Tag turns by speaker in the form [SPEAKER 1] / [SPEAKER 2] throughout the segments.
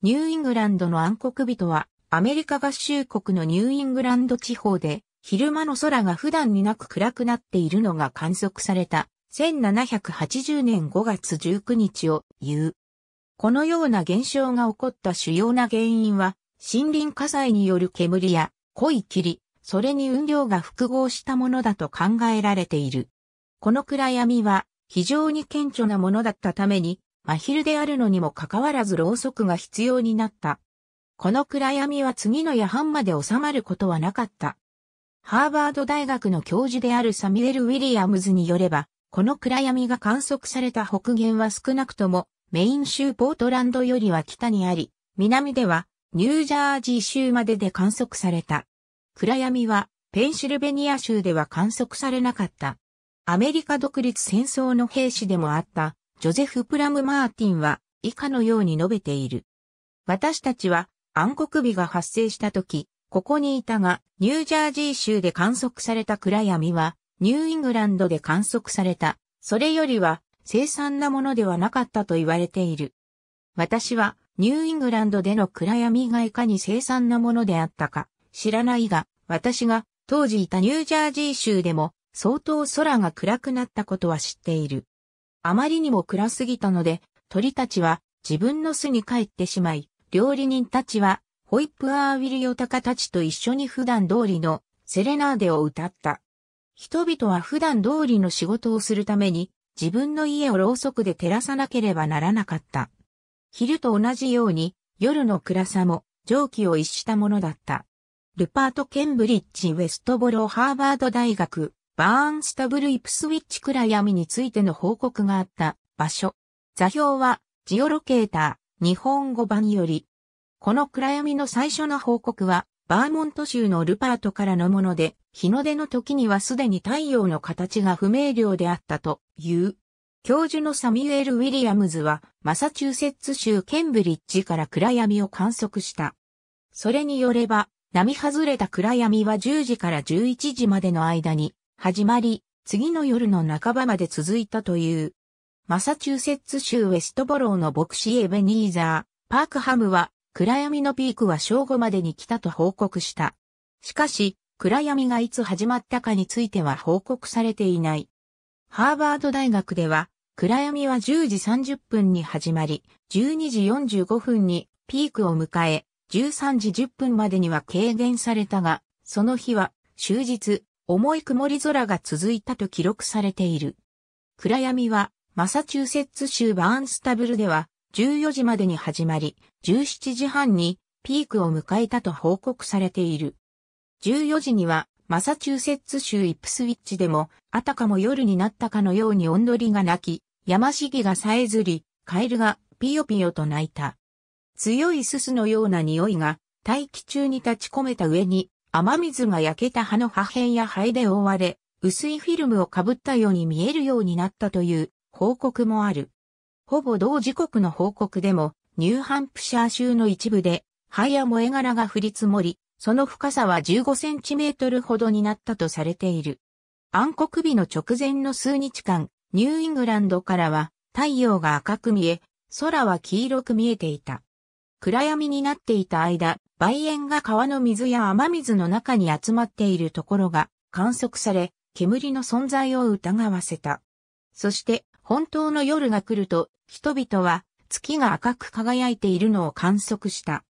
[SPEAKER 1] ニューイングランドの暗黒人は、アメリカ合衆国のニューイングランド地方で、昼間の空が普段になく暗くなっているのが観測された、1780年5月19日を言う。このような現象が起こった主要な原因は、森林火災による煙や濃い霧、それに雲量が複合したものだと考えられている。この暗闇は非常に顕著なものだったために、アヒルであるのにもかかわらずろうそくが必要になった。この暗闇は次の夜半まで収まることはなかった。ハーバード大学の教授であるサミュエル・ウィリアムズによれば、この暗闇が観測された北限は少なくともメイン州ポートランドよりは北にあり、南ではニュージャージー州までで観測された。暗闇はペンシルベニア州では観測されなかった。アメリカ独立戦争の兵士でもあったジョゼフ・プラム・マーティンは以下のように述べている。私たちは暗黒日が発生した時、ここにいたが、ニュージャージー州で観測された暗闇は、ニューイングランドで観測された、それよりは、凄惨なものではなかったと言われている。私は、ニューイングランドでの暗闇がいかに凄惨なものであったか、知らないが、私が、当時いたニュージャージー州でも、相当空が暗くなったことは知っている。あまりにも暗すぎたので、鳥たちは自分の巣に帰ってしまい、料理人たちはホイップアーウィルヨタカたちと一緒に普段通りのセレナーデを歌った。人々は普段通りの仕事をするために自分の家をろうそくで照らさなければならなかった。昼と同じように夜の暗さも蒸気を逸したものだった。ルパート・ケンブリッジ・ウェストボロー・ハーバード大学バーンスタブル・イプスウィッチ暗闇についての報告があった場所。座標はジオロケーター、日本語版より。この暗闇の最初の報告は、バーモント州のルパートからのもので、日の出の時にはすでに太陽の形が不明瞭であったという。教授のサミュエル・ウィリアムズは、マサチューセッツ州ケンブリッジから暗闇を観測した。それによれば、波外れた暗闇は10時から11時までの間に始まり、次の夜の半ばまで続いたという。マサチューセッツ州ウェストボローの牧師エベニーザー、パークハムは、暗闇のピークは正午までに来たと報告した。しかし、暗闇がいつ始まったかについては報告されていない。ハーバード大学では、暗闇は10時30分に始まり、12時45分にピークを迎え、13時10分までには軽減されたが、その日は終日重い曇り空が続いたと記録されている。暗闇は、マサチューセッツ州バーンスタブルでは、14時までに始まり、17時半にピークを迎えたと報告されている。14時には、マサチューセッツ州イップスウィッチでも、あたかも夜になったかのように温鳥が鳴き、山しぎがさえずり、カエルがピヨピヨと鳴いた。強いすすのような匂いが大気中に立ち込めた上に雨水が焼けた葉の破片や灰で覆われ、薄いフィルムをかぶったように見えるようになったという報告もある。ほぼ同時刻の報告でも、ニューハンプシャー州の一部で、灰や燃え殻が降り積もり、その深さは15センチメートルほどになったとされている。暗黒日の直前の数日間、ニューイングランドからは太陽が赤く見え、空は黄色く見えていた。暗闇になっていた間、梅煙が川の水や雨水の中に集まっているところが観測され、煙の存在を疑わせた。そして、本当の夜が来ると、人々は月が赤く輝いているのを観測した。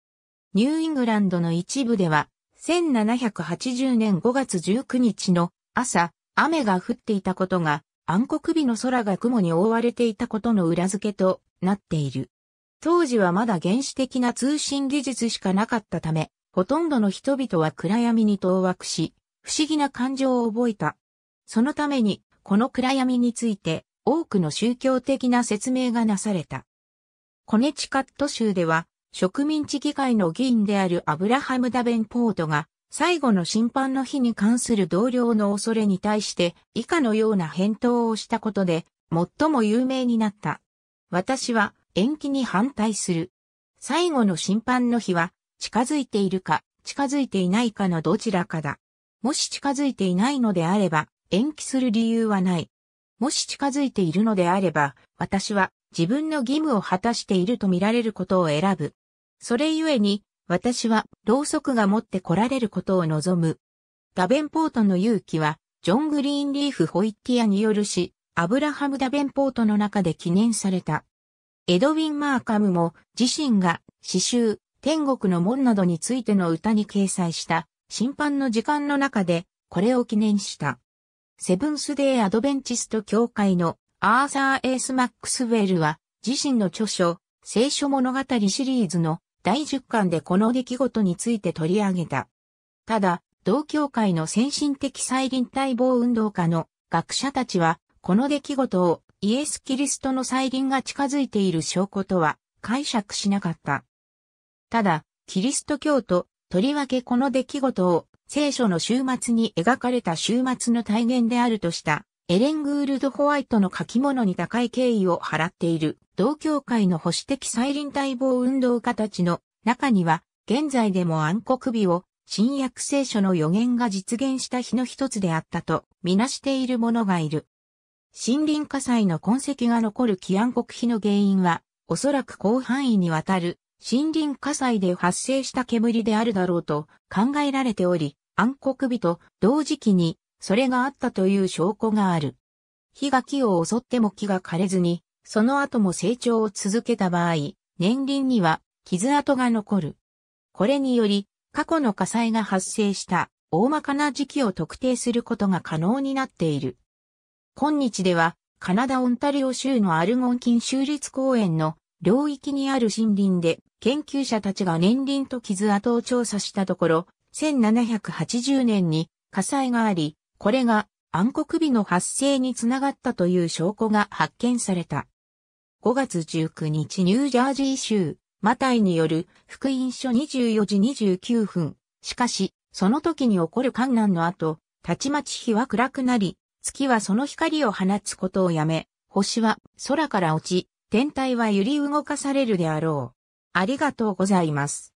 [SPEAKER 1] ニューイングランドの一部では、1780年5月19日の朝、雨が降っていたことが、暗黒日の空が雲に覆われていたことの裏付けとなっている。当時はまだ原始的な通信技術しかなかったため、ほとんどの人々は暗闇に当惑し、不思議な感情を覚えた。そのために、この暗闇について、多くの宗教的な説明がなされた。コネチカット州では、植民地議会の議員であるアブラハム・ダベンポートが、最後の審判の日に関する同僚の恐れに対して以下のような返答をしたことで最も有名になった。私は延期に反対する。最後の審判の日は、近づいているか、近づいていないかのどちらかだ。もし近づいていないのであれば、延期する理由はない。もし近づいているのであれば、私は自分の義務を果たしていると見られることを選ぶ。それゆえに、私はろうそくが持って来られることを望む。ダベンポートの勇気は、ジョン・グリーンリーフ・ホイッティアによるし、アブラハム・ダベンポートの中で記念された。エドウィン・マーカムも自身が詩集、天国の門などについての歌に掲載した審判の時間の中でこれを記念した。セブンスデー・アドベンチスト教会のアーサー・エース・マックスウェルは自身の著書、聖書物語シリーズの第10巻でこの出来事について取り上げた。ただ、同教会の先進的再臨待望運動家の学者たちは、この出来事をイエス・キリストの再臨が近づいている証拠とは解釈しなかった。ただ、キリスト教徒、とりわけこの出来事を聖書の終末に描かれた終末の体現であるとしたエレン・グールド・ホワイトの書き物に高い敬意を払っている同教会の保守的再臨待望運動家たちの中には現在でも暗黒日を新約聖書の予言が実現した日の一つであったとみなしている者がいる。森林火災の痕跡が残る起案国費の原因は、おそらく広範囲にわたる森林火災で発生した煙であるだろうと考えられており、暗黒日と同時期にそれがあったという証拠がある。火が木を襲っても木が枯れずに、その後も成長を続けた場合、年輪には傷跡が残る。これにより、過去の火災が発生した大まかな時期を特定することが可能になっている。今日では、カナダ・オンタリオ州のアルゴンキン州立公園の領域にある森林で、研究者たちが年輪と傷跡を調査したところ、1780年に火災があり、これが暗黒日の発生につながったという証拠が発見された。5月19日ニュージャージー州、マタイによる福音書24時29分。しかし、その時に起こる観難の後、たちまち日は暗くなり、月はその光を放つことをやめ、星は空から落ち、天体は揺り動かされるであろう。ありがとうございます。